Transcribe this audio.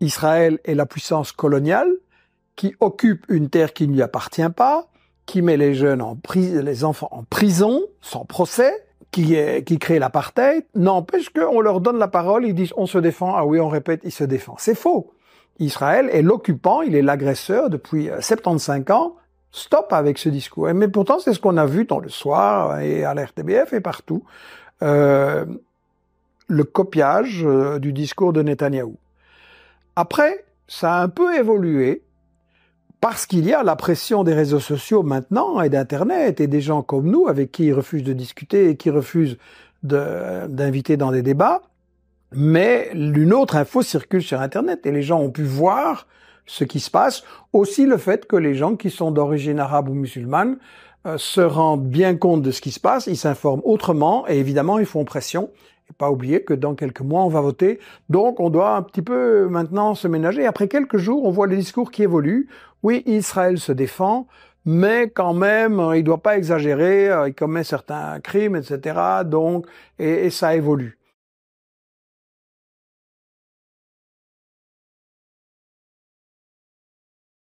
Israël est la puissance coloniale qui occupe une terre qui ne lui appartient pas, qui met les jeunes en les enfants en prison sans procès, qui, est, qui crée l'apartheid, n'empêche qu'on leur donne la parole, ils disent on se défend, ah oui on répète, il se défend. C'est faux. Israël est l'occupant, il est l'agresseur depuis 75 euh, ans. Stop avec ce discours. Mais pourtant, c'est ce qu'on a vu dans le soir et à l'RTBF et partout. Euh, le copiage euh, du discours de Netanyahou. Après, ça a un peu évolué parce qu'il y a la pression des réseaux sociaux maintenant et d'Internet et des gens comme nous avec qui ils refusent de discuter et qui refusent d'inviter dans des débats mais une autre info circule sur Internet et les gens ont pu voir ce qui se passe. Aussi le fait que les gens qui sont d'origine arabe ou musulmane euh, se rendent bien compte de ce qui se passe, ils s'informent autrement et évidemment ils font pression. Et pas oublier que dans quelques mois on va voter, donc on doit un petit peu maintenant se ménager. Après quelques jours, on voit les discours qui évoluent. Oui, Israël se défend, mais quand même, il ne doit pas exagérer. Euh, il commet certains crimes, etc. Donc, et ça évolue.